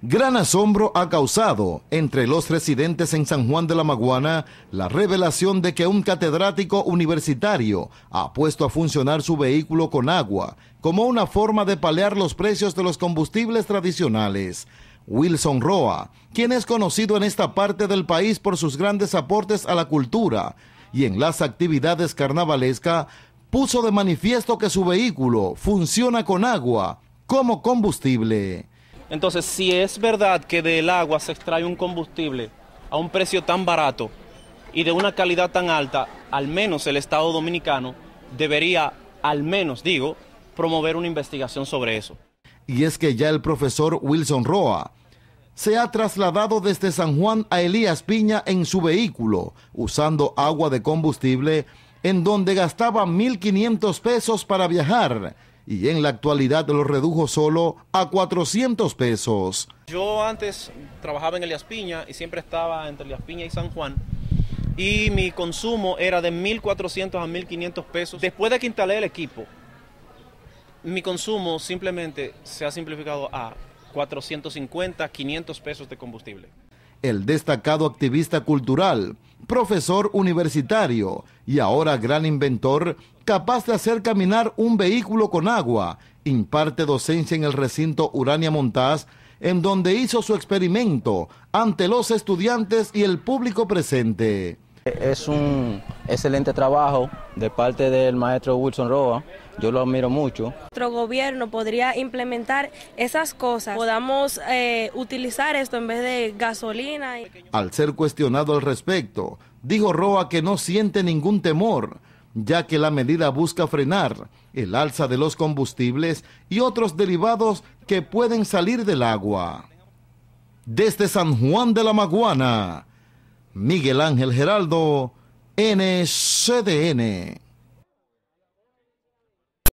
Gran asombro ha causado entre los residentes en San Juan de la Maguana la revelación de que un catedrático universitario ha puesto a funcionar su vehículo con agua como una forma de palear los precios de los combustibles tradicionales. Wilson Roa, quien es conocido en esta parte del país por sus grandes aportes a la cultura y en las actividades carnavalescas, puso de manifiesto que su vehículo funciona con agua como combustible. Entonces, si es verdad que del agua se extrae un combustible a un precio tan barato y de una calidad tan alta, al menos el Estado dominicano debería, al menos digo, promover una investigación sobre eso. Y es que ya el profesor Wilson Roa se ha trasladado desde San Juan a Elías Piña en su vehículo, usando agua de combustible, en donde gastaba 1.500 pesos para viajar y en la actualidad lo redujo solo a 400 pesos. Yo antes trabajaba en Elias Piña y siempre estaba entre Elias Piña y San Juan y mi consumo era de 1.400 a 1.500 pesos. Después de que instalé el equipo, mi consumo simplemente se ha simplificado a 450, 500 pesos de combustible. El destacado activista cultural, profesor universitario y ahora gran inventor capaz de hacer caminar un vehículo con agua. Imparte docencia en el recinto Urania Montás, en donde hizo su experimento ante los estudiantes y el público presente. Es un excelente trabajo de parte del maestro Wilson Roa, yo lo admiro mucho. Nuestro gobierno podría implementar esas cosas, podamos eh, utilizar esto en vez de gasolina. Al ser cuestionado al respecto, dijo Roa que no siente ningún temor ya que la medida busca frenar el alza de los combustibles y otros derivados que pueden salir del agua. Desde San Juan de la Maguana, Miguel Ángel Geraldo, NCDN.